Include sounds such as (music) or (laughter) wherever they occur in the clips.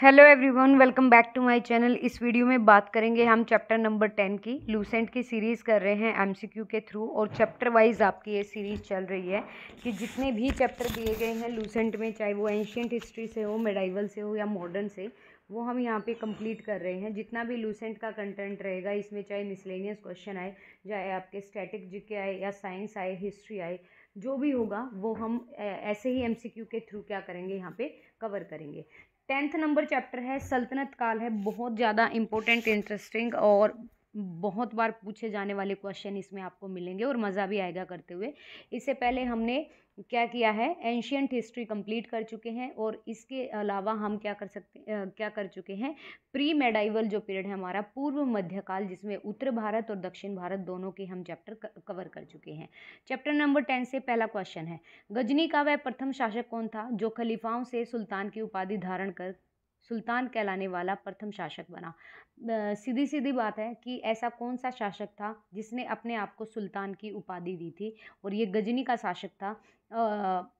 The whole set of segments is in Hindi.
hello everyone welcome back to my channel इस वीडियो में बात करेंगे हम चैप्टर नंबर टेन की लूसेंट की सीरीज़ कर रहे हैं एमसीक्यू के थ्रू और चैप्टर वाइज आपकी ये सीरीज़ चल रही है कि जितने भी चैप्टर दिए गए हैं लूसेंट में चाहे वो एंशियट हिस्ट्री से हो मेडाइवल से हो या मॉडर्न से वो हम यहाँ पे कंप्लीट कर रहे हैं जितना भी लूसेंट का कंटेंट रहेगा इसमें चाहे मिसलेनियस क्वेश्चन आए चाहे आपके स्टैटिक जिके आए या साइंस आए हिस्ट्री आए जो भी होगा वो हम ऐसे ही एमसीक्यू के थ्रू क्या करेंगे यहाँ पे कवर करेंगे टेंथ नंबर चैप्टर है सल्तनत काल है बहुत ज़्यादा इम्पोर्टेंट इंटरेस्टिंग और बहुत बार पूछे जाने वाले क्वेश्चन इसमें आपको मिलेंगे और मज़ा भी आएगा करते हुए इससे पहले हमने क्या किया है एंशियंट हिस्ट्री कंप्लीट कर चुके हैं और इसके अलावा हम क्या कर सकते क्या कर चुके हैं प्री मेडाइवल जो पीरियड है हमारा पूर्व मध्यकाल जिसमें उत्तर भारत और दक्षिण भारत दोनों के हम चैप्टर कवर कर चुके हैं चैप्टर नंबर टेन से पहला क्वेश्चन है गजनी का वह प्रथम शासक कौन था जो खलीफाओं से सुल्तान की उपाधि धारण कर सुल्तान कहलाने वाला प्रथम शासक बना सीधी सीधी बात है कि ऐसा कौन सा शासक था जिसने अपने आप को सुल्तान की उपाधि दी थी और ये गजनी का शासक था हाँ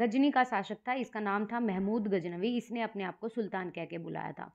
गजनी का शासक था इसका नाम था महमूद गजनवी इसने अपने आप को सुल्तान कह के बुलाया था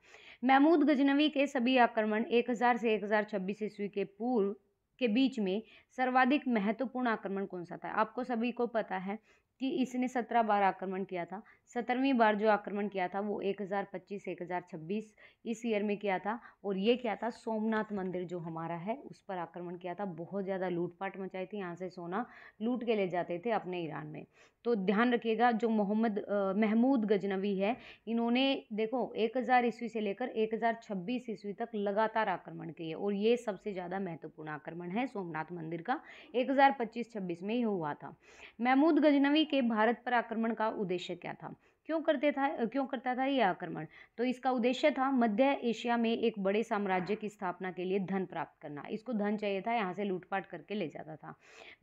महमूद गजनवी के सभी आक्रमण 1000 से 1026 ईस्वी के पूर्व के बीच में सर्वाधिक महत्वपूर्ण आक्रमण कौन सा था आपको सभी को पता है कि इसने सत्रह बार आक्रमण किया था सत्रहवीं बार जो आक्रमण किया था वो एक एक हज़ार पच्चीस हज़ार छब्बीस इस ईयर में किया था और ये क्या था सोमनाथ मंदिर जो हमारा है उस पर आक्रमण किया था बहुत ज़्यादा लूटपाट मचाई थी यहाँ से सोना लूट के ले जाते थे अपने ईरान में तो ध्यान रखिएगा जो मोहम्मद महमूद गजनवी है इन्होंने देखो एक हज़ार ईस्वी से लेकर एक हज़ार छब्बीस ईस्वी तक लगातार आक्रमण किए और ये सबसे ज़्यादा महत्वपूर्ण आक्रमण है सोमनाथ मंदिर का एक हज़ार पच्चीस छब्बीस में ही हुआ था महमूद गजनवी मुंबई के भारत पर आक्रमण का उद्देश्य क्या था क्यों करते था क्यों करता था यह आक्रमण तो इसका उद्देश्य था मध्य एशिया में एक बड़े साम्राज्य की स्थापना के लिए धन प्राप्त करना इसको धन चाहिए था यहाँ से लूटपाट करके ले जाता था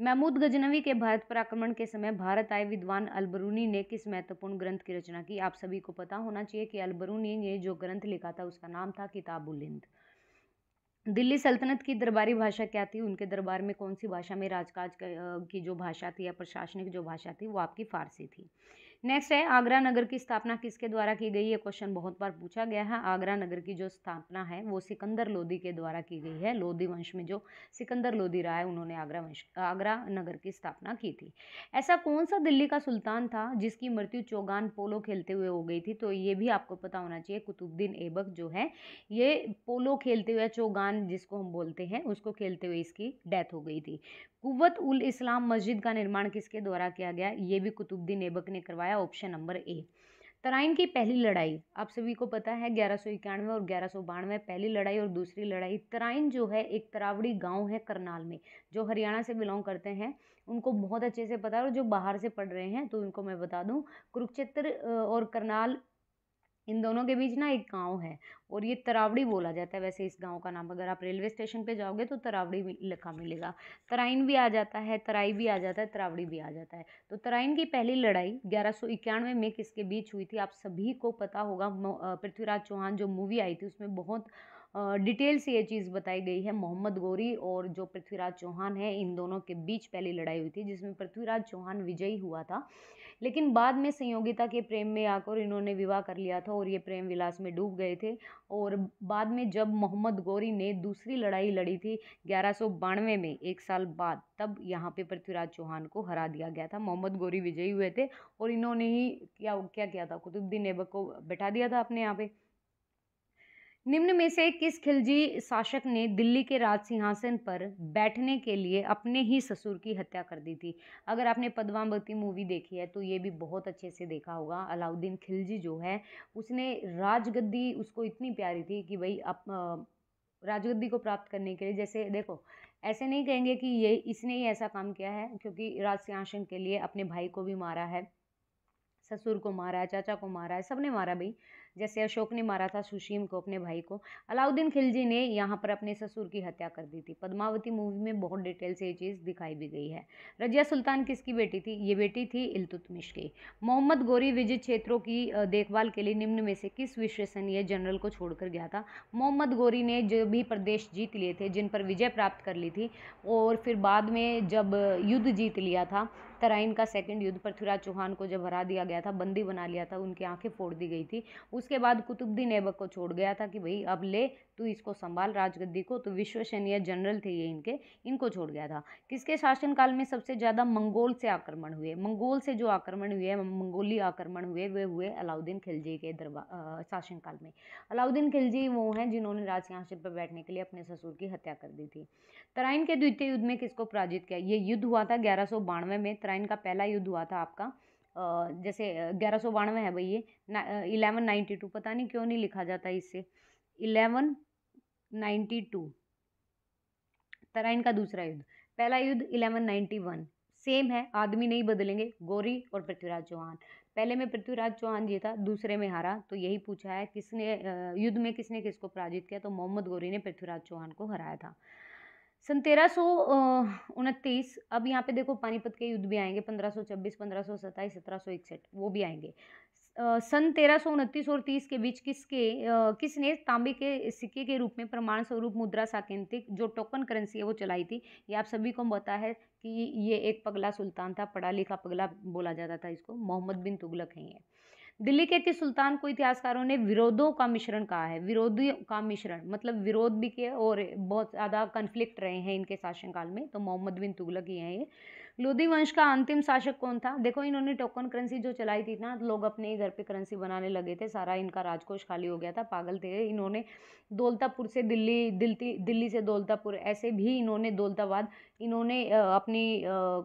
महमूद गजनवी के भारत पर आक्रमण के समय भारत आए विद्वान अलबरूनी ने किस महत्वपूर्ण ग्रंथ की रचना की आप सभी को पता होना चाहिए कि अलबरूनी ने जो ग्रंथ लिखा था उसका नाम था किताबुल हिंद दिल्ली सल्तनत की दरबारी भाषा क्या थी उनके दरबार में कौन सी भाषा में राजकाज की जो भाषा थी या प्रशासनिक जो भाषा थी वो आपकी फ़ारसी थी नेक्स्ट है आगरा नगर की स्थापना किसके द्वारा की गई है क्वेश्चन बहुत बार पूछा गया है आगरा नगर की जो स्थापना है वो सिकंदर लोधी के द्वारा की गई है लोधी वंश में जो सिकंदर लोधी रहा है उन्होंने आगरा वंश आगरा नगर की स्थापना की थी ऐसा कौन सा दिल्ली का सुल्तान था जिसकी मृत्यु चौगान पोलो खेलते हुए हो गई थी तो ये भी आपको पता होना चाहिए कुतुबद्दीन ऐबक जो है ये पोलो खेलते हुए चौगान जिसको हम बोलते हैं उसको खेलते हुए इसकी डेथ हो गई थी कुत उल इस्लाम मस्जिद का निर्माण किसके द्वारा किया गया ये भी कुतुबद्दीन ऐबक ने करवाया आया ऑप्शन नंबर ए तराइन की पहली लड़ाई आप सभी को पता है ग्यारह सौ इक्यानवे और ग्यारह सौ बानवे पहली लड़ाई और दूसरी लड़ाई तराइन जो है एक तरावड़ी गांव है करनाल में जो हरियाणा से बिलोंग करते हैं उनको बहुत अच्छे से पता है और जो बाहर से पढ़ रहे हैं तो उनको मैं बता दूं कुरुक्षेत्र और करनाल इन दोनों के बीच ना एक गांव है और ये तरावड़ी बोला जाता है वैसे इस गांव का नाम अगर आप रेलवे स्टेशन पे जाओगे तो तरावड़ी लिखा मिलेगा तराइन भी आ जाता है तराई भी आ जाता है तरावड़ी भी आ जाता है तो तराइन की पहली लड़ाई ग्यारह में किसके बीच हुई थी आप सभी को पता होगा पृथ्वीराज चौहान जो मूवी आई थी उसमें बहुत डिटेल से ये चीज़ बताई गई है मोहम्मद गौरी और जो पृथ्वीराज चौहान है इन दोनों के बीच पहली लड़ाई हुई थी जिसमें पृथ्वीराज चौहान विजयी हुआ था लेकिन बाद में संयोगिता के प्रेम में आकर इन्होंने विवाह कर लिया था और ये प्रेम विलास में डूब गए थे और बाद में जब मोहम्मद गौरी ने दूसरी लड़ाई लड़ी थी ग्यारह में एक साल बाद तब यहाँ पे पृथ्वीराज चौहान को हरा दिया गया था मोहम्मद गौरी विजयी हुए थे और इन्होंने ही क्या क्या किया था कुतुब्दीन ऐबक को बैठा दिया था अपने यहाँ पे निम्न में से किस खिलजी शासक ने दिल्ली के राज सिंहासन पर बैठने के लिए अपने ही ससुर की हत्या कर दी थी अगर आपने पद्मावती मूवी देखी है तो ये भी बहुत अच्छे से देखा होगा अलाउद्दीन खिलजी जो है उसने राजगद्दी उसको इतनी प्यारी थी कि भाई आप राजगद्दी को प्राप्त करने के लिए जैसे देखो ऐसे नहीं कहेंगे कि ये इसने ही ऐसा काम किया है क्योंकि राज सिंहासन के लिए अपने भाई को भी मारा है ससुर को मारा है चाचा को मारा है सबने मारा भाई जैसे अशोक ने मारा था सुशीम को अपने भाई को अलाउद्दीन खिलजी ने यहाँ पर अपने ससुर की हत्या कर दी थी पद्मावती मूवी में बहुत डिटेल से ये चीज़ दिखाई भी गई है रजिया सुल्तान किसकी बेटी थी ये बेटी थी इलतुतमिश की मोहम्मद गोरी विजय क्षेत्रों की देखभाल के लिए निम्न में से किस विश्वसनीय जनरल को छोड़कर गया था मोहम्मद गोरी ने जो भी प्रदेश जीत लिए थे जिन पर विजय प्राप्त कर ली थी और फिर बाद में जब युद्ध जीत लिया था तराइन का सेकंड युद्ध पृथ्वीराज चौहान को जब हरा दिया गया था बंदी बना लिया था उनकी आंखें फोड़ दी गई थी उसके बाद कुतुबुद्दीन ऐबक को छोड़ गया था कि भाई अब ले तू इसको संभाल राजगद्दी को तो विश्वसनीय जनरल थे ये इनके इनको छोड़ गया था किसके शासनकाल में सबसे ज़्यादा मंगोल से आक्रमण हुए मंगोल से जो आक्रमण हुए मंगोली आक्रमण हुए वे हुए अलाउद्दीन खिलजी के दरबार शासनकाल में अलाउद्दीन खिलजी वो हैं जिन्होंने राज सिंहासन पर बैठने के लिए अपने ससुर की हत्या कर दी थी तराइन के द्वितीय युद्ध में किसको पराजित किया ये युद्ध हुआ था ग्यारह में उत्तरायण का पहला युद्ध हुआ था आपका जैसे ग्यारह सौ बानवे है भाई ये इलेवन नाइन्टी टू पता नहीं क्यों नहीं लिखा जाता इससे इलेवन नाइन्टी टू तराइन का दूसरा युद्ध पहला युद्ध इलेवन नाइन्टी वन सेम है आदमी नहीं बदलेंगे गौरी और पृथ्वीराज चौहान पहले में पृथ्वीराज चौहान जी था दूसरे में हारा तो यही पूछा है किसने युद्ध में किसने किसको पराजित किया तो मोहम्मद गौरी ने पृथ्वीराज चौहान को हराया था सन तेरह सौ उनतीस अब यहाँ पे देखो पानीपत के युद्ध भी आएंगे पंद्रह सौ छब्बीस पंद्रह सौ सत्ताईस सत्रह सौ इकसठ वो भी आएंगे सन तेरह सौ उनतीस और तीस के बीच किसके किसने तांबे के सिक्के के रूप में प्रमाण स्वरूप मुद्रा साकेंतिक जो टोकन करेंसी है वो चलाई थी ये आप सभी को पता है कि ये एक पगला सुल्तान था पढ़ा लिखा पगला बोला जाता था इसको मोहम्मद बिन तुगलक हैं ये दिल्ली के अति सुल्तान को इतिहासकारों ने विरोधों का मिश्रण कहा है विरोधी का मिश्रण मतलब विरोध भी किए और बहुत ज़्यादा कन्फ्लिक्ट रहे हैं इनके शासनकाल में तो मोहम्मद बिन तुगलक ही हैं ये लोधी वंश का अंतिम शासक कौन था देखो इन्होंने टोकन करेंसी जो चलाई थी ना लोग अपने ही घर पे करेंसी बनाने लगे थे सारा इनका राजकोष खाली हो गया था पागल थे इन्होंने दौलतापुर से दिल्ली दिल्ली दिल्ली से दौलतापुर ऐसे भी इन्होंने दौलताबाद इन्होंने अपनी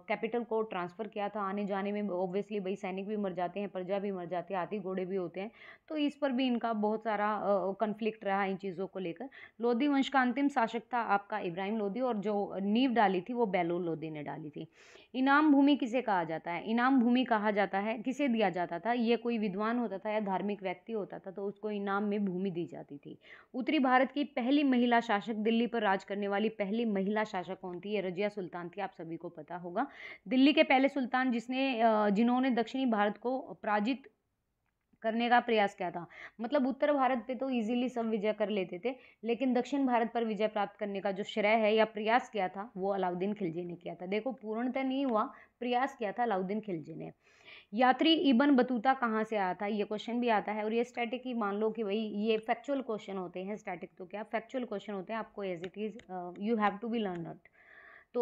कैपिटल को ट्रांसफ़र किया था आने जाने में ऑब्वियसली भाई सैनिक भी मर जाते हैं प्रजा भी मर जाती है हाथी घोड़े भी होते हैं तो इस पर भी इनका बहुत सारा कन्फ्लिक्ट रहा इन चीज़ों को लेकर लोधी वंश का अंतिम शासक था आपका इब्राहिम लोधी और जो नींव डाली थी वो बैलोल लोधी ने डाली थी इनाम भूमि किसे कहा जाता है इनाम भूमि कहा जाता है किसे दिया जाता था यह कोई विद्वान होता था या धार्मिक व्यक्ति होता था तो उसको इनाम में भूमि दी जाती थी उत्तरी भारत की पहली महिला शासक दिल्ली पर राज करने वाली पहली महिला शासक कौन थी ये रजिया सुल्तान थी आप सभी को पता होगा दिल्ली के पहले सुल्तान जिसने जिन्होंने दक्षिणी भारत को पराजित करने का प्रयास किया था मतलब उत्तर भारत पे तो इजीली सब विजय कर लेते थे लेकिन दक्षिण भारत पर विजय प्राप्त करने का जो श्रेय है या प्रयास किया था वो अलाउद्दीन खिलजी ने किया था देखो पूर्णतः तो नहीं हुआ प्रयास किया था अलाउद्दीन खिलजी ने यात्री इबन बतूता कहाँ से आया था ये क्वेश्चन भी आता है और ये स्टैटिक ही मान लो कि भाई ये फैक्चुअल क्वेश्चन होते हैं स्टैटिक तो क्या फैक्चुअल क्वेश्चन होते हैं आपको as it is you have to be learn it तो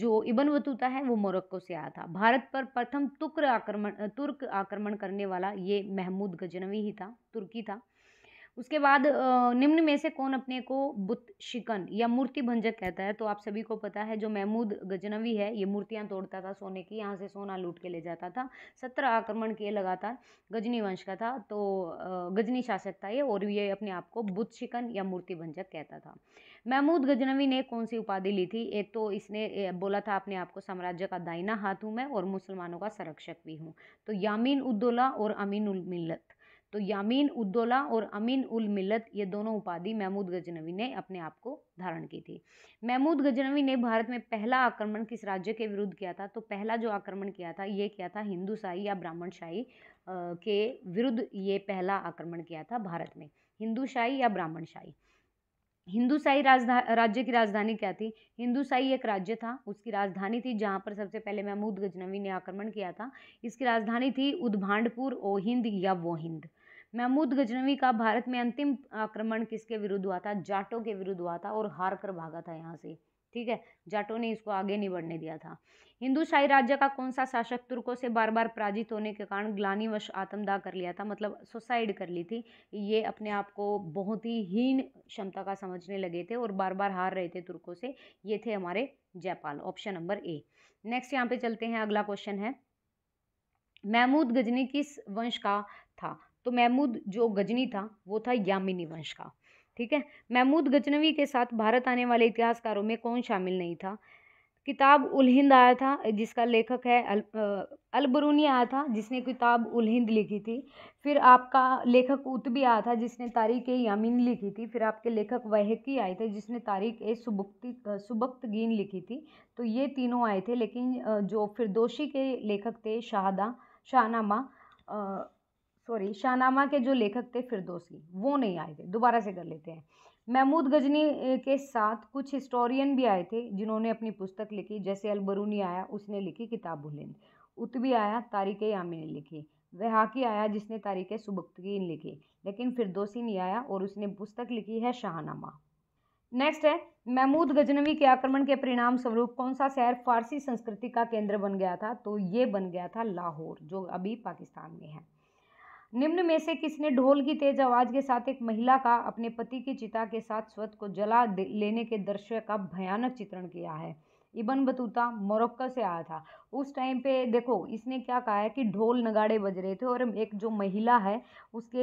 जो इबन बतूता है वो मोरक्को से आया था भारत पर प्रथम तुर्क आक्रमण तुर्क आक्रमण करने वाला ये महमूद गजनवी ही था तुर्की था उसके बाद निम्न में से कौन अपने को बुत शिकन या मूर्ति भंजक कहता है तो आप सभी को पता है जो महमूद गजनवी है ये मूर्तियाँ तोड़ता था सोने की यहाँ से सोना लूट के ले जाता था सत्र आक्रमण किए लगातार गजनी वंश का था तो गजनी शासक था ये और ये अपने आप को बुत शिकन या मूर्ति भंजक कहता था महमूद गजनवी ने कौन सी उपाधि ली थी एक तो इसने बोला था अपने आप को साम्राज्य का दाइना हाथ हूँ मैं और मुसलमानों का संरक्षक भी हूँ तो यामीन उद्दोला और अमीन उल मिलत तो यामीन उद्दोला और अमीन उल मिलत ये दोनों उपाधि महमूद गजनवी ने अपने आप को धारण की थी महमूद गजनवी ने भारत में पहला आक्रमण किस राज्य के विरुद्ध किया था तो पहला जो आक्रमण किया था ये किया था हिंदूशाही या ब्राह्मणशाही के विरुद्ध ये पहला आक्रमण किया था भारत में हिंदूशाही या ब्राह्मणशाही हिंदूसाई राजधा राज्य की राजधानी क्या थी हिंदूसाई एक राज्य था उसकी राजधानी थी जहाँ पर सबसे पहले महमूद गजनवी ने आक्रमण किया था इसकी राजधानी थी उद्भांडपुर ओहिंद या वोहिंद महमूद गजनवी का भारत में अंतिम आक्रमण किसके विरुद्ध हुआ था जाटों के विरुद्ध हुआ था और हार कर भागा था यहाँ से ठीक है जाटों ने इसको आगे नहीं बढ़ने दिया था हिंदू शाही राज्य का कौन सा शासक तुर्कों से बार बार पराजित होने के कारण ग्लानीवश आत्मदाह कर लिया था मतलब सुसाइड कर ली थी ये अपने आप को बहुत ही हीन क्षमता का समझने लगे थे और बार बार हार रहे थे तुर्कों से ये थे हमारे Jaipal option number A next यहाँ पे चलते हैं अगला क्वेश्चन है महमूद गजनी किस वंश का था तो महमूद जो गजनी था वो था यामिनी वंश का ठीक है महमूद गजनवी के साथ भारत आने वाले इतिहासकारों में कौन शामिल नहीं था किताब उल हिंद आया था जिसका लेखक है अल अलबरूनी आया था जिसने किताब उल हिंद लिखी थी फिर आपका लेखक उतबी आया था जिसने तारीख ए यामिन लिखी थी फिर आपके लेखक वहकी आए थे जिसने तारीख ए सुबक्त गीन लिखी थी तो ये तीनों आए थे लेकिन जो फिरदोशी के लेखक थे शाहदा शाहनामा सॉरी शाहनामा के जो लेखक थे फिरदोसी वो नहीं आए थे दोबारा से कर लेते हैं महमूद गजनी के साथ कुछ हिस्टोरियन भी आए थे जिन्होंने अपनी पुस्तक लिखी जैसे अलबरूनी आया उसने लिखी किताबुल हिंद उतबी आया तारीख यामी ने लिखी वहाकी आया जिसने तारीख सुबुक्तगीन लिखी लेकिन फिरदोसी नहीं आया और उसने पुस्तक लिखी है शाहनामा नेक्स्ट है महमूद गजनवी के आक्रमण के परिणाम स्वरूप कौन सा शहर फारसी संस्कृति का केंद्र बन गया था तो ये बन गया था लाहौर जो अभी पाकिस्तान में है निम्न में से किसने ढोल की तेज आवाज के साथ एक महिला का अपने पति की चिता के साथ स्वत को जला लेने के दृश्य का भयानक चित्रण किया है इबन बतूता मोरक्को से आया था उस टाइम पे देखो इसने क्या कहा है कि ढोल नगाड़े बज रहे थे और एक जो महिला है उसके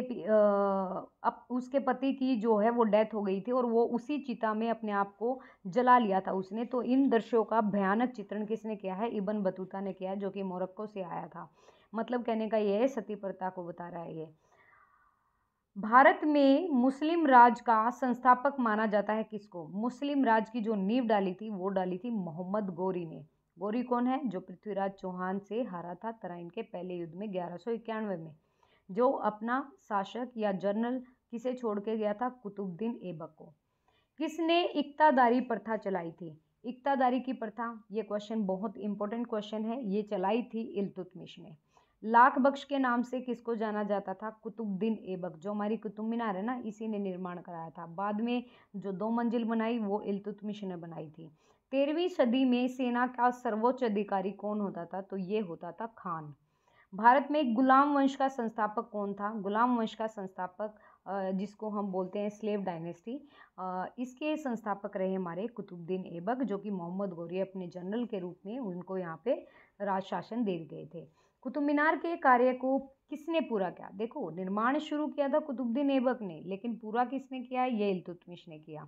अब उसके पति की जो है वो डेथ हो गई थी और वो उसी चिता में अपने आप को जला लिया था उसने तो इन दृश्यों का भयानक चित्रण किसने किया है इबन बतूता ने किया है जो कि मोरक्को से आया था मतलब कहने का यह है सती प्रथा को बता रहा है ये भारत में मुस्लिम राज का संस्थापक माना जाता है किसको मुस्लिम राज की जो नींव डाली थी वो डाली थी मोहम्मद गोरी ने गोरी कौन है जो पृथ्वीराज चौहान से हारा था तराइन के पहले युद्ध में ग्यारह में जो अपना शासक या जनरल किसे छोड़ के गया था कुतुबद्दीन ऐबक को किसने इकतादारी प्रथा चलाई थी इकतादारी की प्रथा ये क्वेश्चन बहुत इंपॉर्टेंट क्वेश्चन है ये चलाई थी इल्तुतमिश ने लाख बख्श के नाम से किसको जाना जाता था कुतुबद्दीन ऐबक जो हमारी कुतुब मीनार है ना इसी ने निर्माण कराया था बाद में जो दो मंजिल बनाई वो इल्तुतमिश ने बनाई थी तेरहवीं सदी में सेना का सर्वोच्च अधिकारी कौन होता था तो ये होता था खान भारत में गुलाम वंश का संस्थापक कौन था गुलाम वंश का संस्थापक जिसको हम बोलते हैं स्लेव डायनेस्टी इसके संस्थापक रहे हमारे कुतुबद्दीन ऐबक जो कि मोहम्मद गौरी अपने जनरल के रूप में उनको यहाँ पे राज शासन दे गए थे कुतुब मीनार के कार्य को किसने पूरा किया देखो निर्माण शुरू किया था कुतुबुद्दीन ऐबक ने लेकिन पूरा किसने किया ये इल्तुतमिश ने किया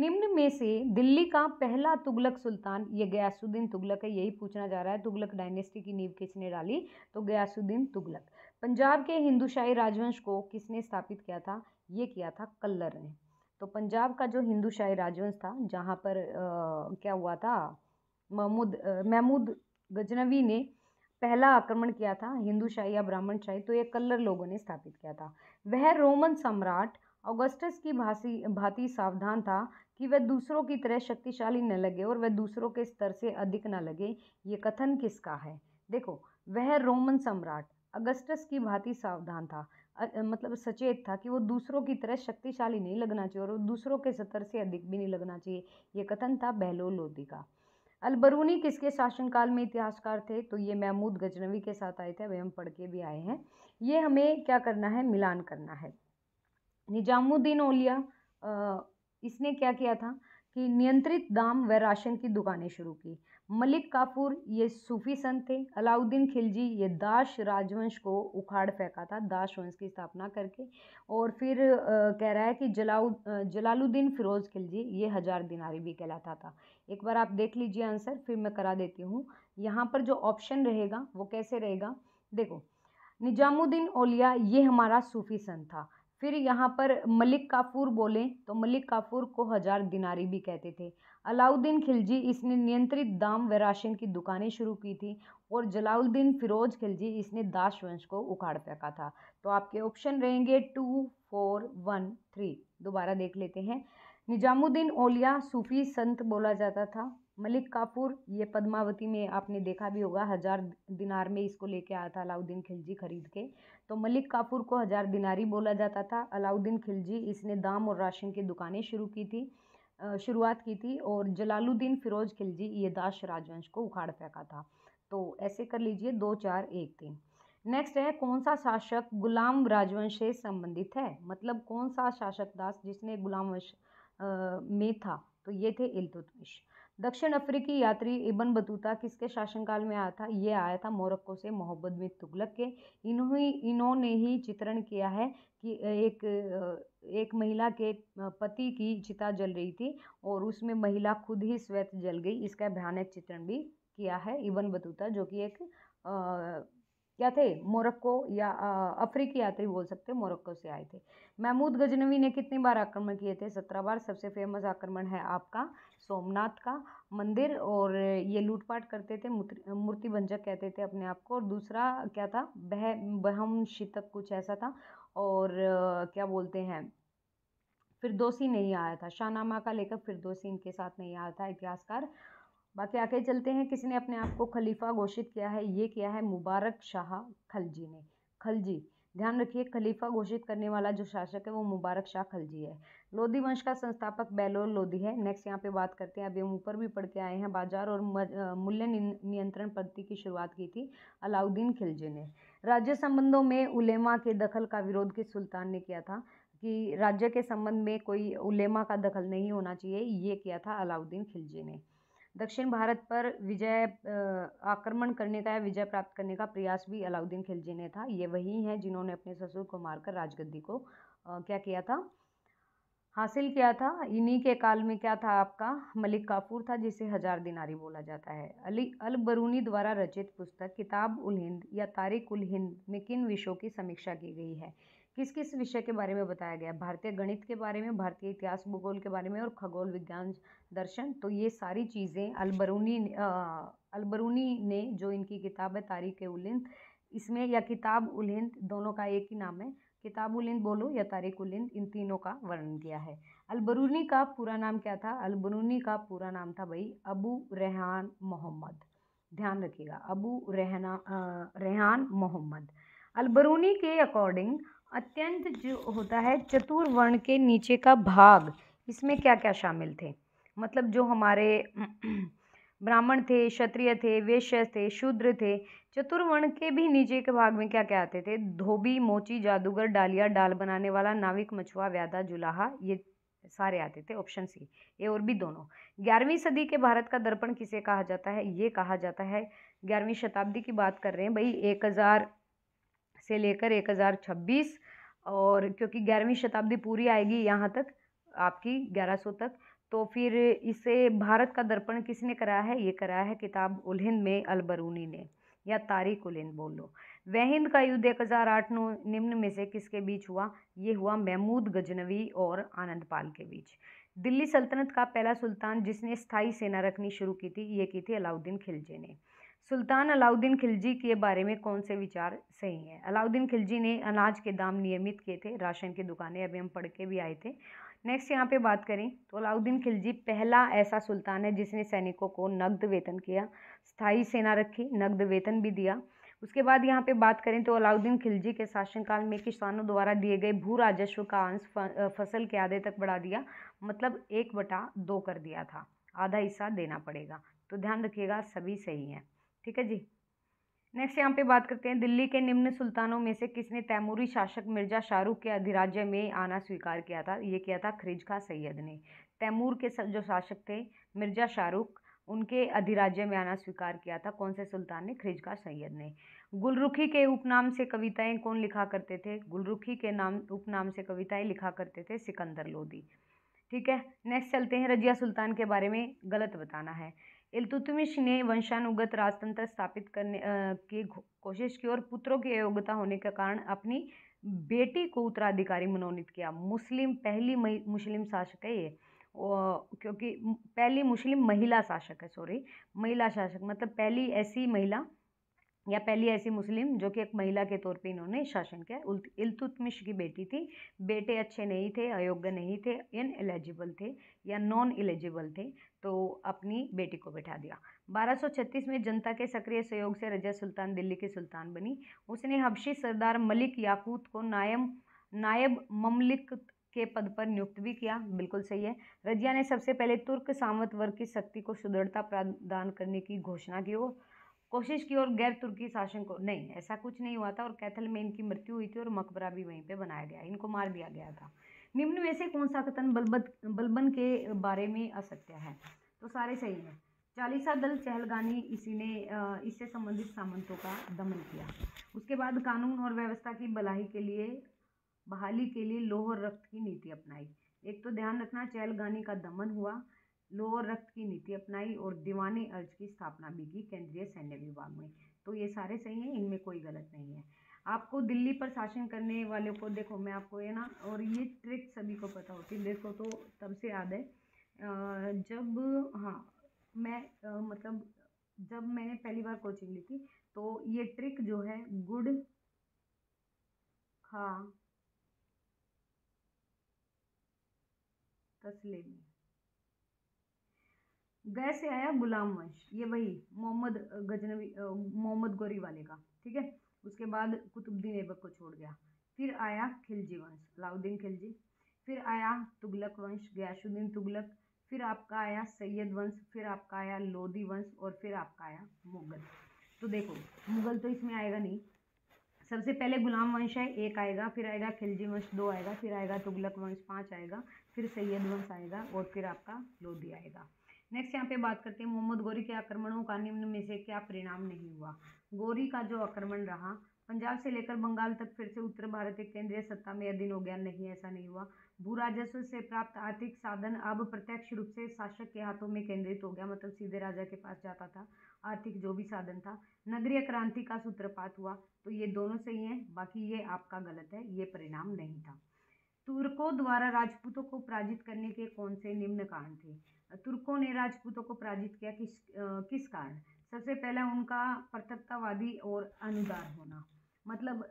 निम्न में से दिल्ली का पहला तुगलक सुल्तान ये गयासुद्दीन तुगलक है यही पूछना जा रहा है तुगलक डायनेस्टी की नींव किसने डाली तो गयासुद्दीन तुगलक पंजाब के हिंदुशाही राजवंश को किसने स्थापित किया था ये किया था कल्लर ने तो पंजाब का जो हिंदुशाही राजवंश था जहाँ पर आ, क्या हुआ था महमूद महमूद गजनवी ने पहला आक्रमण किया था हिंदू शाही या ब्राह्मण शाही तो ये कल्लर लोगों ने स्थापित किया था वह रोमन सम्राट ऑगस्टस की भांसी भांति सावधान था कि वह दूसरों की तरह शक्तिशाली न लगे और वह दूसरों के स्तर से अधिक न लगे ये कथन किसका है देखो वह रोमन सम्राट अगस्टस की भांति सावधान था मतलब सचेत था कि वो दूसरों की तरह शक्तिशाली नहीं लगना चाहिए और दूसरों के स्तर से अधिक भी नहीं लगना चाहिए ये कथन था लोधी का अलबरूनी किसके शासनकाल में इतिहासकार थे तो ये महमूद गजनवी के साथ आए थे अभी हम पढ़ के भी आए हैं ये हमें क्या करना है मिलान करना है निजामुद्दीन ओलिया इसने क्या किया था कि नियंत्रित दाम व राशन की दुकानें शुरू की मलिक काफूर ये सूफी संत थे अलाउद्दीन खिलजी ये दाश राजवंश को उखाड़ फेंका था दाश वंश की स्थापना करके और फिर आ, कह रहा है कि जलाउ जलालुद्दीन फिरोज़ खिलजी ये हज़ार दिनारी भी कहलाता था एक बार आप देख लीजिए आंसर फिर मैं करा देती हूँ यहाँ पर जो ऑप्शन रहेगा वो कैसे रहेगा देखो निजामुद्दीन ओलिया ये हमारा सूफी संत था फिर यहाँ पर मलिक काफूर बोले तो मलिक काफूर को हज़ार दिनारी भी कहते थे अलाउद्दीन खिलजी इसने नियंत्रित दाम व राशन की दुकानें शुरू की थी और जलाउद्दीन फिरोज खिलजी इसने दास वंश को उखाड़ फेंका था तो आपके ऑप्शन रहेंगे टू फोर वन थ्री दोबारा देख लेते हैं निजामुद्दीन ओलिया सूफी संत बोला जाता था मलिक काफूर ये पद्मावती में आपने देखा भी होगा हज़ार दिनार में इसको लेके आया था अलाउद्दीन खिलजी खरीद के तो मलिक काफूर को हज़ार दिनारी बोला जाता था अलाउद्दीन खिलजी इसने दाम और राशन की दुकानें शुरू की थी शुरुआत की थी और जलालुद्दीन फिरोज खिलजी ये दास राजवंश को उखाड़ फेंका था तो ऐसे कर लीजिए दो चार एक तीन नेक्स्ट है कौन सा शासक गुलाम राजवंश से संबंधित है मतलब कौन सा शासक दास जिसने गुलाम वंश में था तो ये थे इल्तुतमिश दक्षिण अफ्रीकी यात्री इबन बतूता किसके शासनकाल में आया था ये आया था मोरक्को से मोहब्बत में तुगलक के इन्होंने इन्होंने ही चित्रण किया है कि एक एक महिला के पति की चिता जल रही थी और उसमें महिला खुद ही श्वेत जल गई इसका भयानक चित्रण भी किया है इबन बतूता जो कि एक क्या थे मोरक्को या अफ्रीकी यात्री बोल सकते हैं मोरक्को से आए थे महमूद गजनवी ने कितनी बार आक्रमण किए थे सत्रह बार सबसे फेमस आक्रमण है आपका सोमनाथ का मंदिर और ये लूटपाट करते थे मूर्ति भंजक कहते थे अपने आप को और दूसरा क्या था बह बहम शितक कुछ ऐसा था और क्या बोलते हैं फिरदोसी नहीं आया था शाहनामा का लेकर फिरदोसी इनके साथ नहीं आया था इतिहासकार बाकी आगे चलते हैं किसी ने अपने आप को खलीफा घोषित किया है ये किया है मुबारक शाह खलजी ने खलजी ध्यान रखिए खलीफा घोषित करने वाला जो शासक है वो मुबारक शाह खलजी है लोधी वंश का संस्थापक बैलोर लोधी है नेक्स्ट यहाँ पे बात करते हैं अभी हम ऊपर भी पढ़ के आए हैं बाजार और मूल्य नियंत्रण पद्धति की शुरुआत की थी अलाउद्दीन खिलजी ने राज्य संबंधों में उलेमा के दखल का विरोध के सुल्तान ने किया था कि राज्य के संबंध में कोई उलेमा का दखल नहीं होना चाहिए ये किया था अलाउद्दीन खिलजी ने दक्षिण भारत पर विजय आक्रमण करने का या विजय प्राप्त करने का प्रयास भी अलाउद्दीन खिलजी ने था ये वही हैं जिन्होंने अपने ससुर को मारकर राजगद्दी को क्या किया था हासिल किया था इन्हीं के काल में क्या था आपका मलिक काफूर था जिसे हजार दिनारी बोला जाता है अली अल बरूनी द्वारा रचित पुस्तक किताब उल हिंद या तारिक उल हिंद में किन विषयों की समीक्षा की गई है किस किस विषय के बारे में बताया गया भारतीय गणित के बारे में भारतीय इतिहास भूगोल के बारे में और खगोल विज्ञान दर्शन तो ये सारी चीज़ें अलबरूनी अलबरूनी ने जो इनकी किताब है तारीख उलिंद इसमें या किताब उलिंद दोनों का एक ही नाम है किताब उलिंद बोलो या तारीख उलिंद इन तीनों का वर्णन किया है अलबरूनी का पूरा नाम क्या था अलबरूनी का पूरा नाम था भाई अबू रेहान मोहम्मद ध्यान रखिएगा अबू रहना रेहान मोहम्मद अलबरूनी के अकॉर्डिंग अत्यंत जो होता है चतुर वर्ण के नीचे का भाग इसमें क्या क्या शामिल थे मतलब जो हमारे (clears throat) ब्राह्मण थे क्षत्रिय थे वैश्य थे शूद्र थे चतुर्वर्ण के भी नीचे के भाग में क्या क्या आते थे धोबी मोची जादूगर डालिया डाल बनाने वाला नाविक मछुआ व्यादा जुलाहा ये सारे आते थे ऑप्शन सी ये और भी दोनों ग्यारहवीं सदी के भारत का दर्पण किसे कहा जाता है ये कहा जाता है ग्यारहवीं शताब्दी की बात कर रहे हैं भाई एक हज़ार से लेकर एक हज़ार छब्बीस और क्योंकि ग्यारहवीं शताब्दी पूरी आएगी यहाँ तक आपकी ग्यारह सौ तक तो फिर इसे भारत का दर्पण किसने कराया है ये कराया है किताब उल हिंद में अलबरूनी ने या तारिक उल हिंद बोल लो वहिंद का युद्ध एक हज़ार आठ नौ निम्न में से किसके बीच हुआ ये हुआ महमूद गजनवी और आनंद पाल के बीच दिल्ली सल्तनत का पहला सुल्तान जिसने स्थाई सेना रखनी शुरू की थी ये की थी अलाउद्दीन खिलजी ने सुल्तान अलाउद्दीन खिलजी के बारे में कौन से विचार सही हैं अलाउद्दीन खिलजी ने अनाज के दाम नियमित किए थे राशन की दुकानें अभी हम पढ़ के भी आए थे नेक्स्ट यहाँ पे बात करें तो अलाउद्दीन खिलजी पहला ऐसा सुल्तान है जिसने सैनिकों को नकद वेतन किया स्थायी सेना रखी नकद वेतन भी दिया उसके बाद यहाँ पे बात करें तो अलाउद्दीन खिलजी के शासनकाल में किसानों द्वारा दिए गए भू राजस्व का अंश फसल के आधे तक बढ़ा दिया मतलब एक बटा दो कर दिया था आधा हिस्सा देना पड़ेगा तो ध्यान रखिएगा सभी सही हैं ठीक है जी नेक्स्ट यहाँ पे बात करते हैं दिल्ली के निम्न सुल्तानों में से किसने तैमूरी शासक मिर्जा शाहरुख के अधिराज्य में आना स्वीकार किया था ये किया था खरीज खा सैयद ने तैमूर के जो शासक थे मिर्जा शाहरुख उनके अधिराज्य में आना स्वीकार किया था कौन से सुल्तान ने खरीज खा सैयद ने गुलरुखी के उपनाम से कविताएं कौन लिखा करते थे गुलरुखी के नाम उपनाम से कविताएं लिखा करते थे सिकंदर लोधी ठीक है नेक्स्ट चलते हैं रजिया सुल्तान के बारे में गलत बताना है इलतुतमिश ने वंशानुगत राजतंत्र स्थापित करने की कोशिश की और पुत्रों की अयोग्यता होने के कारण अपनी बेटी को उत्तराधिकारी मनोनीत किया मुस्लिम पहली मुस्लिम शासक है ये क्योंकि पहली मुस्लिम महिला शासक है सॉरी महिला शासक मतलब पहली ऐसी महिला या पहली ऐसी मुस्लिम जो कि एक महिला के तौर पे इन्होंने शासन किया इलतुतमिश की बेटी थी बेटे अच्छे नहीं थे अयोग्य नहीं थे इन एलिजिबल थे या नॉन एलिजिबल थे तो अपनी बेटी को बैठा दिया 1236 में जनता के सक्रिय सहयोग से रजा सुल्तान दिल्ली की सुल्तान बनी उसने हबशी सरदार मलिक याकूत को नायब नायब ममलिक के पद पर नियुक्त भी किया बिल्कुल सही है रजिया ने सबसे पहले तुर्क सामंत वर्ग की शक्ति को सुदृढ़ता प्रदान करने की घोषणा की और कोशिश की और गैर तुर्की शासन को नहीं ऐसा कुछ नहीं हुआ था और कैथल में इनकी मृत्यु हुई थी और मकबरा भी वहीं पे बनाया गया इनको मार दिया गया था निम्न में से कौन सा कथन बलबद बलबन के बारे में असत्य है तो सारे सही हैं चालीसा दल चहलगानी इसी ने इससे संबंधित सामंतों का दमन किया उसके बाद कानून और व्यवस्था की बलाही के लिए बहाली के लिए लोह और रक्त की नीति अपनाई एक तो ध्यान रखना चहलगानी का दमन हुआ लोह और रक्त की नीति अपनाई और दीवानी अर्ज की स्थापना भी की केंद्रीय सैन्य विभाग में तो ये सारे सही हैं इनमें कोई गलत नहीं है आपको दिल्ली पर शासन करने वाले को देखो मैं आपको ये ना और ये ट्रिक सभी को पता होती है देखो तो तब से याद है जब हाँ मैं मतलब जब मैंने पहली बार कोचिंग ली थी तो ये ट्रिक जो है गुड खा तस्ले में गए से आया गुलाम वंश ये वही मोहम्मद गजनवी मोहम्मद गोरी वाले का ठीक है उसके बाद कुतुबद्दीन ऐबक को छोड़ गया फिर आया खिलजी वंश अलाउद्दीन खिलजी फिर आया तुगलक वंश गयासुद्दीन तुगलक फिर आपका आया सैयद वंश फिर आपका आया लोधी वंश और फिर आपका आया मुगल तो देखो मुगल तो इसमें आएगा नहीं सबसे पहले गुलाम वंश है एक आएगा फिर आएगा खिलजी वंश दो आएगा फिर आएगा तुगलक वंश पाँच आएगा फिर सैयद वंश आएगा और फिर आपका लोधी आएगा नेक्स्ट यहाँ पे बात करते हैं मोहम्मद गौरी के आक्रमणों का निम्न में से क्या परिणाम नहीं हुआ गौरी का जो आक्रमण रहा पंजाब से लेकर बंगाल तक फिर से उत्तर भारत एक केंद्रीय सत्ता में अधीन हो गया नहीं ऐसा नहीं हुआ भू राजस्व से प्राप्त आर्थिक साधन अब प्रत्यक्ष रूप से शासक के हाथों में केंद्रित हो गया मतलब सीधे राजा के पास जाता था आर्थिक जो भी साधन था नगरीय क्रांति का सूत्रपात हुआ तो ये दोनों सही हैं बाकी ये आपका गलत है ये परिणाम नहीं था तुर्कों द्वारा राजपूतों को पराजित करने के कौन से निम्न कारण थे तुर्कों ने राजपूतों को पराजित किया किस किस कारण सबसे पहला उनका प्रतत्तावादी और अनुदार होना मतलब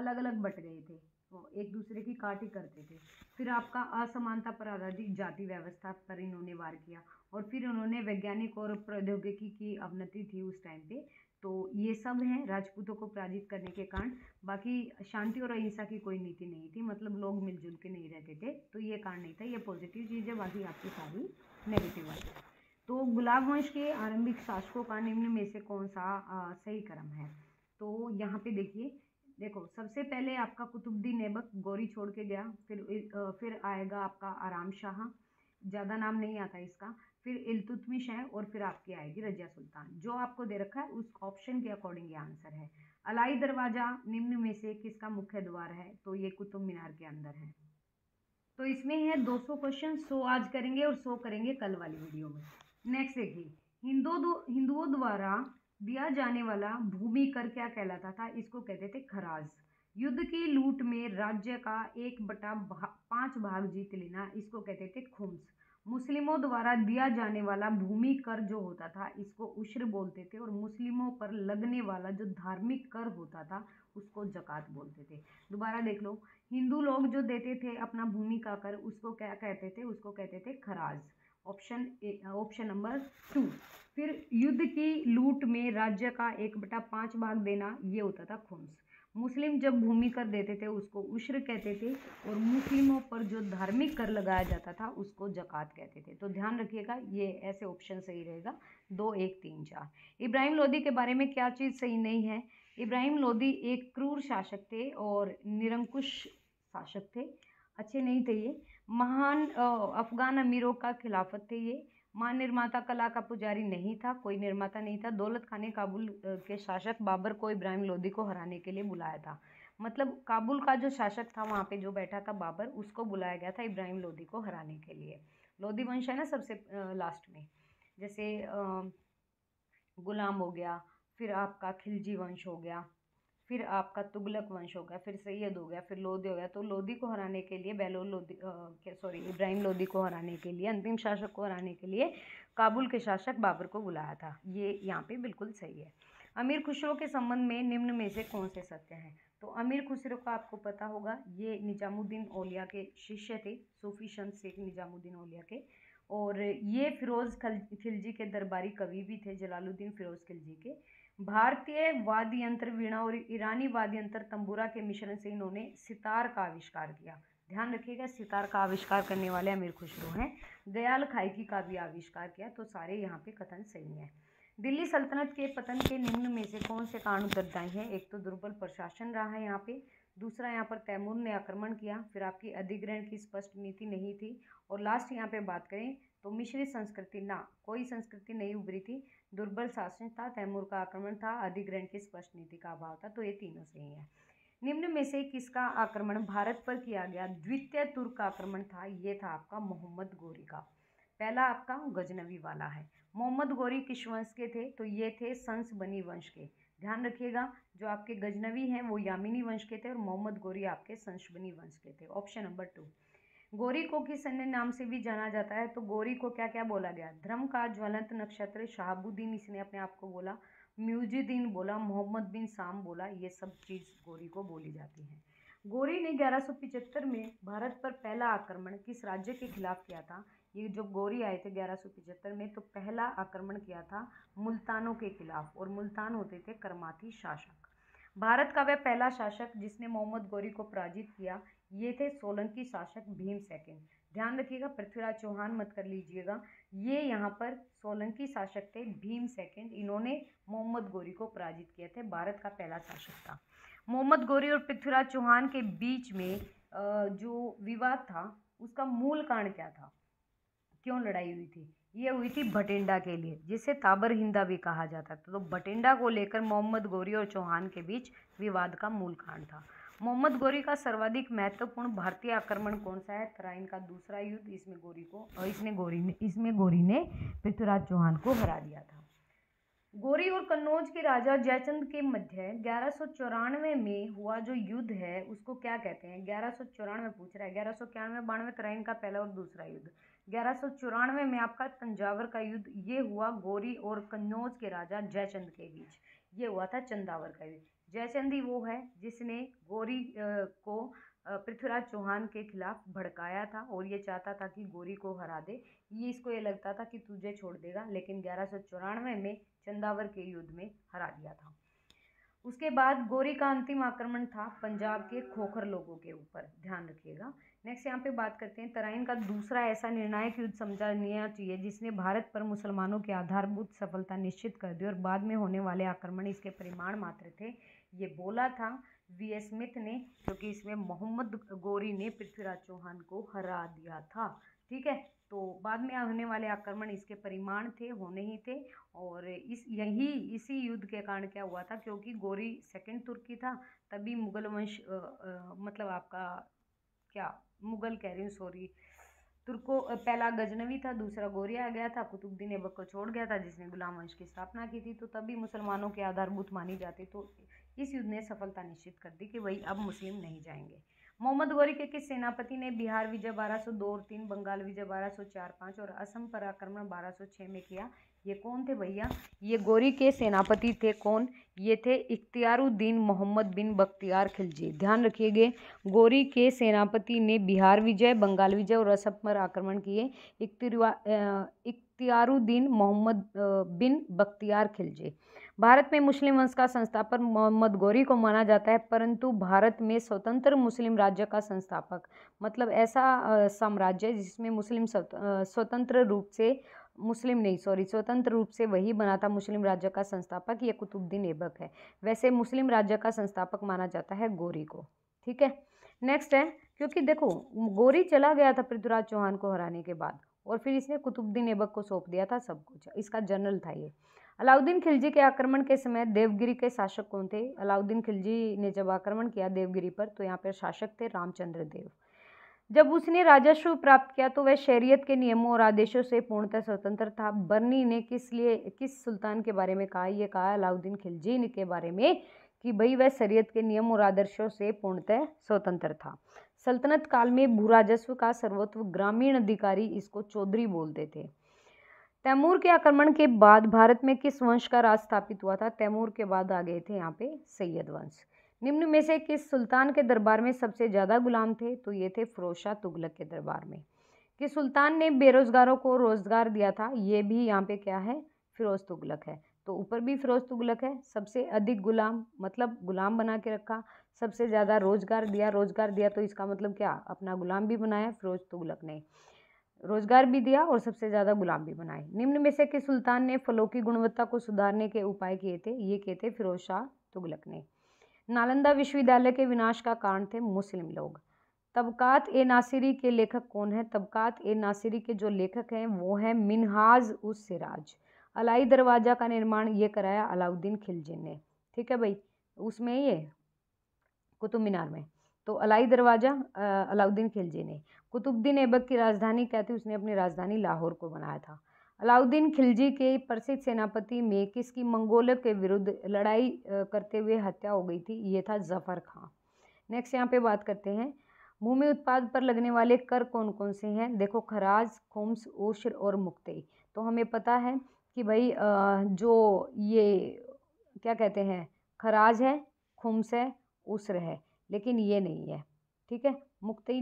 अलग अलग बट गए थे वो एक दूसरे की काटी करते थे फिर आपका असमानता पर आधारित जाति व्यवस्था पर इन्होंने वार किया और फिर उन्होंने वैज्ञानिक और प्रौद्योगिकी की अवनति थी उस टाइम पे तो ये सब हैं राजपूतों को पराजित करने के कारण बाकी शांति और अहिंसा की कोई नीति नहीं थी मतलब लोग मिलजुल के नहीं रहते थे तो ये कारण नहीं था ये पॉजिटिव चीज़ है बाकी आपकी सारी नेगेटिव वन तो गुलाब वंश के आरंभिक शासकों का निम्न में से कौन सा आ, सही क्रम है तो यहाँ पे देखिए देखो सबसे पहले आपका कुतुबुद्दीन ऐबक गौरी छोड़ के गया फिर आ, फिर आएगा आपका आराम शाह ज़्यादा नाम नहीं आता इसका फिर इलतुतमिश है और फिर आपकी आएगी रजिया सुल्तान जो आपको दे रखा है उस ऑप्शन के अकॉर्डिंग ये आंसर है अलाई दरवाज़ा निम्न में से किसका मुख्य द्वार है तो ये कुतुब मीनार के अंदर है तो इसमें है 200 क्वेश्चन सो आज करेंगे और सो करेंगे कल वाली वीडियो में नेक्स्ट देखिए हिंदू हिंदुओं द्वारा दिया जाने वाला भूमि कर क्या कहलाता था इसको कहते थे खराज युद्ध की लूट में राज्य का एक बटा भा, पांच भाग जीत लेना इसको कहते थे खुम्स मुस्लिमों द्वारा दिया जाने वाला भूमि कर जो होता था इसको उश्र बोलते थे और मुस्लिमों पर लगने वाला जो धार्मिक कर होता था उसको जक़ात बोलते थे दोबारा देख लो हिंदू लोग जो देते थे अपना भूमि का कर उसको क्या कहते थे उसको कहते थे खराज option A option number two फिर युद्ध की लूट में राज्य का एक बटा पाँच भाग देना ये होता था खुम्स मुस्लिम जब भूमि कर देते थे उसको उश्र कहते थे और मुस्लिमों पर जो धार्मिक कर लगाया जाता था उसको जक़ात कहते थे तो ध्यान रखिएगा ये ऐसे ऑप्शन सही रहेगा दो एक तीन चार इब्राहिम लोदी के बारे में क्या चीज़ सही नहीं है इब्राहिम लोदी एक क्रूर शासक थे और निरंकुश शासक थे अच्छे नहीं थे ये महान अफ़गान अमीरों का खिलाफत थे ये मां निर्माता कला का पुजारी नहीं था कोई निर्माता नहीं था दौलत खान ने काबुल के शासक बाबर को इब्राहिम लोधी को हराने के लिए बुलाया था मतलब काबुल का जो शासक था वहाँ पे जो बैठा था बाबर उसको बुलाया गया था इब्राहिम लोधी को हराने के लिए लोधी वंश है ना सबसे लास्ट में जैसे गुलाम हो गया फिर आपका खिलजी वंश हो गया फिर आपका तुगलक वंश हो गया फिर सैयद हो गया फिर लोधी हो गया तो लोधी को हराने के लिए बेलोल लोधी सॉरी इब्राहिम लोधी को हराने के लिए अंतिम शासक को हराने के लिए काबुल के शासक बाबर को बुलाया था ये यहाँ पे बिल्कुल सही है अमीर खुसरो के संबंध में निम्न में से कौन से सत्य हैं तो अमीर खुसरो का आपको पता होगा ये निजामुद्दीन ओलिया के शिष्य थे सूफी शंत शेख निजामुद्दीन ओलिया के और ये फिरोज़ खिलजी के दरबारी कवि भी थे जलालुद्दीन फिरोज़ खिलजी के भारतीय वाद्य यंत्र वीणा और ईरानी वाद्य यंत्र तंबूरा के मिश्रण से इन्होंने सितार का आविष्कार किया ध्यान रखिएगा सितार का आविष्कार करने वाले अमीर खुशरू हैं दयाल खाइकी का भी आविष्कार किया तो सारे यहाँ पे कथन सही हैं दिल्ली सल्तनत के पतन के निम्न में से कौन से कारण उत्तरदायी हैं एक तो दुर्बल प्रशासन रहा है यहाँ पे दूसरा यहाँ पर तैमूर ने आक्रमण किया फिर आपकी अधिग्रहण की स्पष्ट नीति नहीं थी और लास्ट यहाँ पे बात करें तो मिश्रित संस्कृति ना कोई संस्कृति नहीं उभरी थी दुर्बल शासन था तैमूर का आक्रमण था अधिग्रहण की स्पष्ट नीति का अभाव था तो ये तीनों सही है निम्न में से किसका आक्रमण भारत पर किया गया द्वितीय तुर्क आक्रमण था ये था आपका मोहम्मद गोरी का पहला आपका गजनवी वाला है मोहम्मद गोरी किस वंश के थे तो ये थे संस बनी वंश के ध्यान रखिएगा जो आपके गजनवी हैं वो यामिनी वंश के थे और मोहम्मद गोरी आपके संशबनी वंश के थे ऑप्शन नंबर टू गोरी को किस अन्य नाम से भी जाना जाता है तो गोरी को क्या क्या बोला गया धर्म का ज्वलंत नक्षत्र शहाबुद्दीन इसने अपने आप को बोला म्यूजुद्दीन बोला मोहम्मद बिन साम बोला ये सब चीज़ गोरी को बोली जाती है गोरी ने ग्यारह में भारत पर पहला आक्रमण किस राज्य के खिलाफ किया था ये जो गौरी आए थे ग्यारह सौ पिचहत्तर में तो पहला आक्रमण किया था मुल्तानों के खिलाफ और मुल्तान होते थे कर्माथी शासक भारत का वह पहला शासक जिसने मोहम्मद गौरी को पराजित किया ये थे सोलंकी शासक भीम सेकेंड ध्यान रखिएगा पृथ्वीराज चौहान मत कर लीजिएगा ये यहाँ पर सोलंकी शासक थे भीम सेकेंड इन्होंने मोहम्मद गौरी को पराजित किया थे भारत का पहला शासक था मोहम्मद गौरी और पृथ्वीराज चौहान के बीच में जो विवाद था उसका मूल कारण क्या था क्यों लड़ाई हुई थी ये हुई थी भटिंडा के लिए जिसे ताबर हिंदा भी कहा जाता था तो भटिंडा को लेकर मोहम्मद गौरी और चौहान के बीच विवाद का मूल कारण था मोहम्मद गौरी का सर्वाधिक महत्वपूर्ण भारतीय आक्रमण कौन सा है तराइन का दूसरा युद्ध इसमें गौरी को और इसने गौरी ने इसमें गौरी ने पृथ्वीराज चौहान को हरा दिया था गौरी और कन्नौज के राजा जयचंद के मध्य ग्यारह में हुआ जो युद्ध है उसको क्या कहते हैं ग्यारह पूछ रहा है ग्यारह सौ बानवे तराइन का पहला और दूसरा युद्ध ग्यारह में आपका तंजावर का युद्ध ये हुआ गौरी और कन्नौज के राजा जयचंद के बीच ये हुआ था चंदावर का युद्ध जयचंद ही वो है जिसने गौरी को पृथ्वीराज चौहान के खिलाफ भड़काया था और ये चाहता था कि गोरी को हरा दे ये इसको ये लगता था कि तुझे छोड़ देगा लेकिन ग्यारह में चंदावर के युद्ध में हरा दिया था उसके बाद गोरी का अंतिम आक्रमण था पंजाब के खोखर लोगों के ऊपर ध्यान रखिएगा नेक्स्ट यहाँ पे बात करते हैं तराइन का दूसरा ऐसा निर्णायक युद्ध समझा लिया चाहिए जिसने भारत पर मुसलमानों की आधारभूत सफलता निश्चित कर दी और बाद में होने वाले आक्रमण इसके परिमाण मात्र थे ये बोला था वी एस स्मिथ ने क्योंकि इसमें मोहम्मद गोरी ने पृथ्वीराज चौहान को हरा दिया था ठीक है तो बाद में होने वाले आक्रमण इसके परिमाण थे होने ही थे और इस यही इसी युद्ध के कारण क्या हुआ था क्योंकि गोरी सेकंड तुर्की था तभी मुगल वंश मतलब आपका क्या मुगल कह रही हूँ सॉरी तुर्को पहला गजनवी था दूसरा गोरिया आ गया था कुतुबुद्दीन ऐबक को छोड़ गया था जिसने गुलाम वंश की स्थापना की थी तो तभी मुसलमानों के आधारभूत मानी जाती तो इस युद्ध ने सफलता निश्चित कर दी कि वही अब मुस्लिम नहीं जाएंगे मोहम्मद गौरी के किस सेनापति ने बिहार विजय बारह दो और तीन बंगाल विजय बारह सौ चार पाँच और असम पर आक्रमण बारह सौ छः में किया ये कौन थे भैया ये गौरी के सेनापति थे कौन ये थे इख्तियारुद्दीन मोहम्मद बिन बख्तियार खिलजी ध्यान रखिएगे गौरी के सेनापति ने बिहार विजय बंगाल विजय और असम पर आक्रमण किए इख्तियारुद्दीन मोहम्मद बिन बख्तियार खिलजी भारत में मुस्लिम वंश का संस्थापक मोहम्मद गौरी को माना जाता है परंतु भारत में स्वतंत्र मुस्लिम राज्य का संस्थापक मतलब ऐसा साम्राज्य जिसमें मुस्लिम स्वतंत्र रूप से मुस्लिम नहीं सॉरी स्वतंत्र रूप से वही बना था मुस्लिम राज्य का संस्थापक ये कुतुबद्दीन ऐबक है वैसे मुस्लिम राज्य का संस्थापक माना जाता है गौरी को ठीक है नेक्स्ट है क्योंकि देखो गौरी चला गया था पृथ्वीराज चौहान को हराने के बाद और फिर इसने कुतुबुद्दीन ऐबक को सौंप दिया था सब कुछ इसका जनरल था ये अलाउद्दीन खिलजी के आक्रमण के समय देवगिरी के शासक कौन थे अलाउद्दीन खिलजी ने जब आक्रमण किया देवगिरी पर तो यहाँ पर शासक थे रामचंद्र देव जब उसने राजस्व प्राप्त किया तो वह शहरीत के नियमों और आदेशों से पूर्णतः स्वतंत्र था बर्नी ने किस लिए किस सुल्तान के बारे में कहा यह कहा अलाउद्दीन खिलजी के बारे में कि भाई वह शरीयत के नियम और आदर्शों से पूर्णतः स्वतंत्र था सल्तनत काल में भू राजस्व का सर्वोत्व ग्रामीण अधिकारी इसको चौधरी बोलते थे तैमूर के आक्रमण के बाद भारत में किस वंश का राज स्थापित हुआ था तैमूर के बाद आ गए थे यहाँ पे सैयद वंश निम्न में से किस सुल्तान के दरबार में सबसे ज़्यादा गुलाम थे तो ये थे फ़रोशा तुगलक के दरबार में कि सुल्तान ने बेरोज़गारों को रोज़गार दिया था ये भी यहाँ पे क्या है फ़िरोज़ तुगलक है तो ऊपर भी फ़िरोज़ तुगलक है सबसे अधिक गुलाम मतलब गुलाम बना के रखा सबसे ज़्यादा रोज़गार दिया रोज़गार दिया तो इसका मतलब क्या अपना गुलाम भी बनाया फ़िरोज़ तुगलक ने रोजगार भी दिया और सबसे ज़्यादा गुलाम भी बनाए निम्न में से के सुल्तान ने फलों की गुणवत्ता को सुधारने के उपाय किए थे ये किए थे फिरोज शाह तुगलक ने नालंदा विश्वविद्यालय के विनाश का कारण थे मुस्लिम लोग तबकात ए नासिरी के लेखक कौन है तबकात ए नासिरी के जो लेखक हैं वो हैं मिनहाज उस सिराज अलाई दरवाज़ा का निर्माण ये कराया अलाउद्दीन खिलजी ने ठीक है भाई उसमें ये कुतुब मीनार में तो अलाई दरवाज़ा अलाउद्दीन खिलजी ने कुतुबद्दीन ऐबक की राजधानी क्या थी उसने अपनी राजधानी लाहौर को बनाया था अलाउद्दीन खिलजी के प्रसिद्ध सेनापति मेकिस की मंगोलों के विरुद्ध लड़ाई करते हुए हत्या हो गई थी ये था जफ़र खां नेक्स्ट यहाँ पे बात करते हैं भूमि उत्पाद पर लगने वाले कर कौन कौन से हैं देखो खराज खुम्स उश्र और मुक्ते तो हमें पता है कि भाई जो ये क्या कहते हैं खराज है खुम्स है उस्र है लेकिन ये नहीं है ठीक है मुक्तई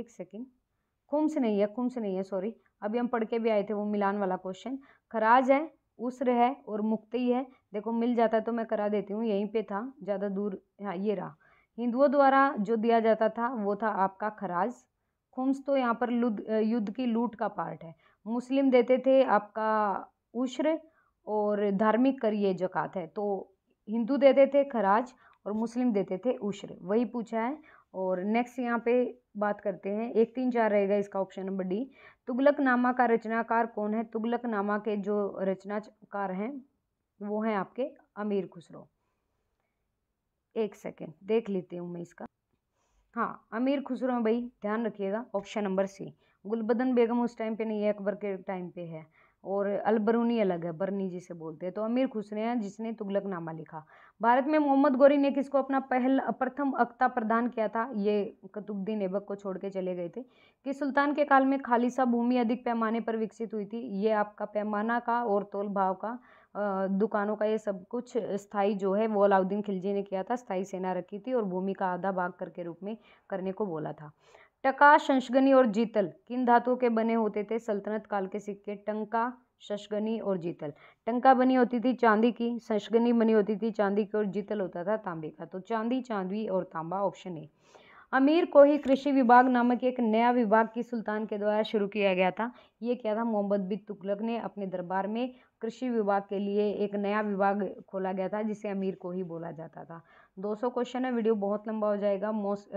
एक सेकेंड से नहीं है से नहीं है सॉरी अभी हम पढ़ के भी आए थे वो मिलान वाला क्वेश्चन खराज है उस्र है और मुक्ति है देखो मिल जाता है तो मैं करा देती हूँ यहीं पे था ज़्यादा दूर हाँ ये रहा हिंदुओं द्वारा जो दिया जाता था वो था आपका खराज खुम्स तो यहाँ पर युद्ध की लूट का पार्ट है मुस्लिम देते थे आपका उश्र और धार्मिक कर ये जक़ात है तो हिंदू देते थे खराज और मुस्लिम देते थे उश्र वही पूछा है और नेक्स्ट यहाँ पे बात करते हैं एक तीन चार रहेगा इसका ऑप्शन नंबर डी तुगलक नामा का रचनाकार कौन है तुगलक नामा के जो रचनाकार हैं वो हैं आपके अमीर खुसरो एक सेकेंड देख लेती हूँ मैं इसका हाँ अमीर खुसरो भाई ध्यान रखिएगा option number C Gulbadan Begum उस टाइम पे नहीं है अकबर के टाइम पे है और अलबरूनी अलग है बरनी जिसे बोलते हैं तो अमीर खुसरे हैं जिसने तुगलक नामा लिखा भारत में मोहम्मद गौरी ने किसको अपना पहल प्रथम अख्ता प्रदान किया था ये कुतुबद्दीन ऐबक को छोड़ के चले गए थे कि सुल्तान के काल में खालिसा भूमि अधिक पैमाने पर विकसित हुई थी ये आपका पैमाना का और तोल भाव का दुकानों का ये सब कुछ स्थाई जो है वो अलाउद्दीन खिलजी ने किया था स्थाई सेना रखी थी और भूमि का आधा भाग कर के रूप में करने को बोला था टका शंशगनी और जीतल किन धातुओं के बने होते थे सल्तनत काल के सिक्के टंका शशगनी और जीतल टंका बनी होती थी चांदी की शशगनी बनी होती थी चांदी की और जीतल होता था तांबे का तो चांदी चांदी और तांबा ऑप्शन ए अमीर को ही कृषि विभाग नामक एक नया विभाग की सुल्तान के द्वारा शुरू किया गया था ये क्या था मोहम्मद बिन तुगलक ने अपने दरबार में कृषि विभाग के लिए एक नया विभाग खोला गया था जिसे अमीर को ही बोला जाता था 200 क्वेश्चन है वीडियो बहुत लंबा हो जाएगा मोस्ट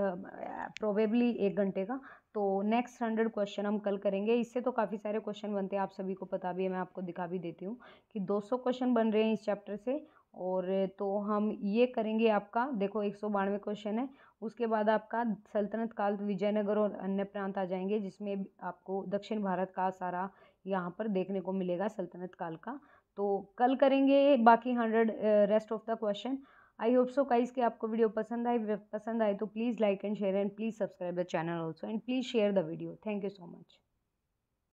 प्रोबेबली एक घंटे का तो नेक्स्ट हंड्रेड क्वेश्चन हम कल करेंगे इससे तो काफ़ी सारे क्वेश्चन बनते हैं आप सभी को पता भी है मैं आपको दिखा भी देती हूँ कि 200 क्वेश्चन बन रहे हैं इस चैप्टर से और तो हम ये करेंगे आपका देखो एक सौ बानवे क्वेश्चन है उसके बाद आपका सल्तनत काल विजयनगर और अन्य प्रांत आ जाएंगे जिसमें आपको दक्षिण भारत का सारा यहाँ पर देखने को मिलेगा सल्तनत काल का तो कल करेंगे बाकी hundred rest of the question I hope so काइज कि आपको वीडियो पसंद आए पसंद आए तो please like and share and please subscribe the channel also and please share the video thank you so much